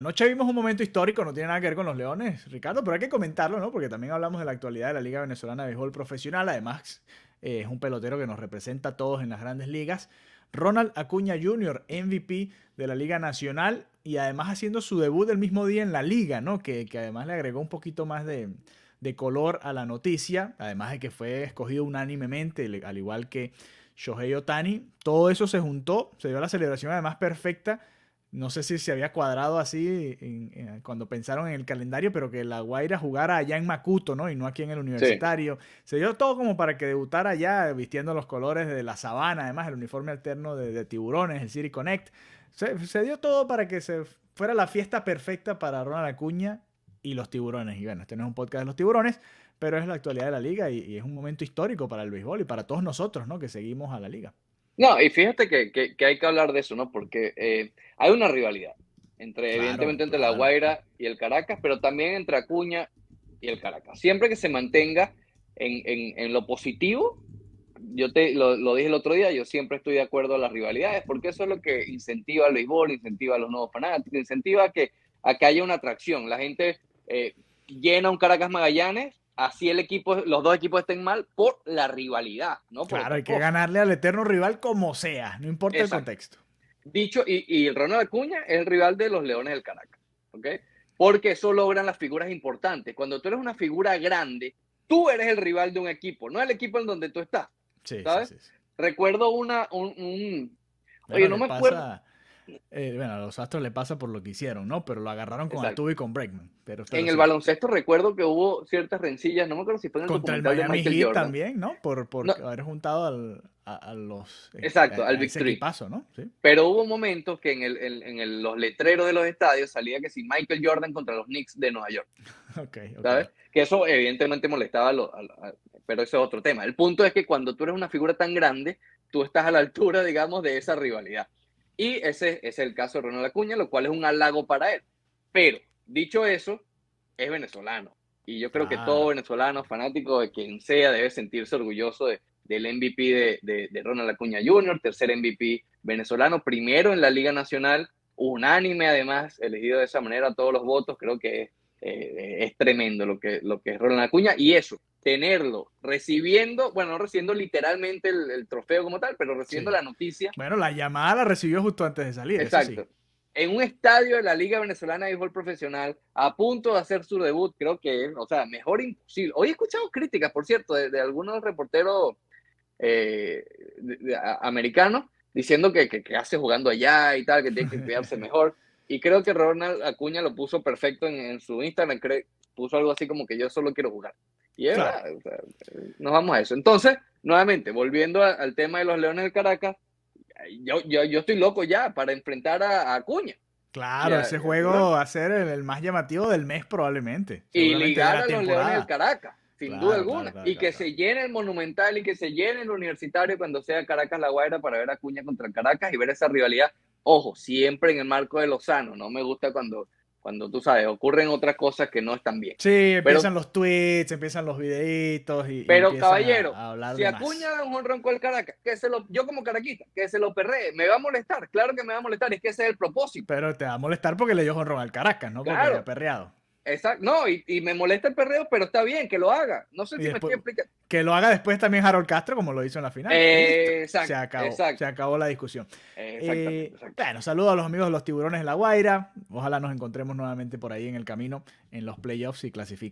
Noche vimos un momento histórico, no tiene nada que ver con los Leones, Ricardo, pero hay que comentarlo, ¿no? Porque también hablamos de la actualidad de la Liga Venezolana de Béisbol Profesional. Además, eh, es un pelotero que nos representa a todos en las grandes ligas. Ronald Acuña Jr., MVP de la Liga Nacional y además haciendo su debut el mismo día en la Liga, ¿no? Que, además le agregó un poquito más de, de color a la noticia, además de que fue escogido unánimemente, al igual que Shohei Otani. Todo eso se juntó, se dio la celebración además perfecta no sé si se había cuadrado así cuando pensaron en el calendario, pero que La Guaira jugara allá en Macuto, ¿no? Y no aquí en el universitario. Se dio todo como para que debutara allá vistiendo los colores de la sabana, además el uniforme alterno de, tiburones, el City Connect. Se, dio todo para que se fuera la fiesta perfecta para Ronald Acuña y los tiburones. Y bueno, este no es un podcast de los tiburones, pero es la actualidad de la liga y, y es un momento histórico para el béisbol y para todos nosotros, ¿no? Que seguimos a la liga. No, y fíjate que, hay que hablar de eso, ¿no? Porque eh, hay una rivalidad entre, evidentemente, entre la Guaira y el Caracas, pero también entre Acuña y el Caracas. Siempre que se mantenga en, lo positivo, yo te lo, dije el otro día, yo siempre estoy de acuerdo a las rivalidades, porque eso es lo que incentiva al béisbol, incentiva a los nuevos fanáticos, incentiva a que, haya una atracción. La gente eh, llena un Caracas Magallanes así el equipo, los dos equipos estén mal por la rivalidad, ¿no? claro, hay que ganarle al eterno rival como sea, no importa el contexto. Dicho, y, Ronald Acuña es el rival de los Leones del Caracas, ¿ok? Porque eso logran las figuras importantes. Cuando tú eres una figura grande, tú eres el rival de un equipo, no el equipo en donde tú estás, ¿sabes? Recuerdo una, un, Oye, no me acuerdo eh, bueno, a los Astros le pasa por lo que hicieron, ¿no? Pero lo agarraron con tu y con Bregman. Pero este en el baloncesto recuerdo que hubo ciertas rencillas, no me acuerdo si fue en el Contra el Miami Heat también, ¿no? Por, por haber juntado al, a, los... Eh, Exacto, al Big Three. ¿no? Sí. Pero hubo momentos que en, el, en, el, los letreros de los estadios salía que si Michael Jordan contra los Knicks de Nueva York. okay, okay. ¿Sabes? Que eso evidentemente molestaba a los... pero ese es otro tema. El punto es que cuando tú eres una figura tan grande, tú estás a la altura, digamos, de esa rivalidad. Y ese, es el caso de Ronald Acuña, lo cual es un halago para él. Pero, dicho eso, es venezolano. Y yo creo que ah. todo venezolano, fanático de quien sea, debe sentirse orgulloso de, del MVP de, Ronald Acuña Jr., tercer MVP venezolano, primero en la Liga Nacional, unánime además, elegido de esa manera a todos los votos. Creo que eh, es tremendo lo que, lo que es Ronald Acuña. Y eso, tenerlo, recibiendo, bueno, no recibiendo literalmente el, trofeo como tal, pero recibiendo la noticia. Bueno, la llamada la recibió justo antes de salir. Exacto. En un estadio de la Liga Venezolana de Béisbol Profesional, a punto de hacer su debut, creo que, o sea, mejor imposible. Hoy he escuchado críticas, por cierto, de, algunos reporteros eh, americanos diciendo que, que, hace jugando allá y tal, que tiene que cuidarse mejor. Y creo que Ronald Acuña lo puso perfecto en, en su Instagram, puso algo así como que yo solo quiero jugar. Y nos vamos a eso. Entonces, nuevamente, volviendo al tema de los Leones del Caracas, yo, estoy loco ya para enfrentar a, Acuña. Claro, ese juego va a ser el, más llamativo del mes probablemente. Y ligar a los Leones del Caracas, sin duda alguna. y que se llene el Monumental y que se llene el Universitario cuando sea Caracas La Guaira para ver a Acuña contra Caracas y ver esa rivalidad. Ojo, siempre en el marco de Lozano. No me gusta cuando cuando tú sabes, ocurren otras cosas que no están bien. Sí, empiezan los tweets, empiezan los videitos y. Pero caballero, a, a si acuña un ronco con el Caracas, que se lo, yo como caraquita, que se lo perré, me va a molestar, claro que me va a molestar, es que ese es el propósito. Pero te va a molestar porque le dio Ronco al Caracas, ¿no? Porque claro. perreado. Exacto, no, y, me molesta el perreo, pero está bien que lo haga. No sé si me explica Que lo haga después también Harold Castro, como lo hizo en la final. Eh, exacto, se acabó, se acabó la discusión. Eh, exacto, bueno, saludo a los amigos de los tiburones de La Guaira. Ojalá nos encontremos nuevamente por ahí en el camino, en los playoffs, y clasifican.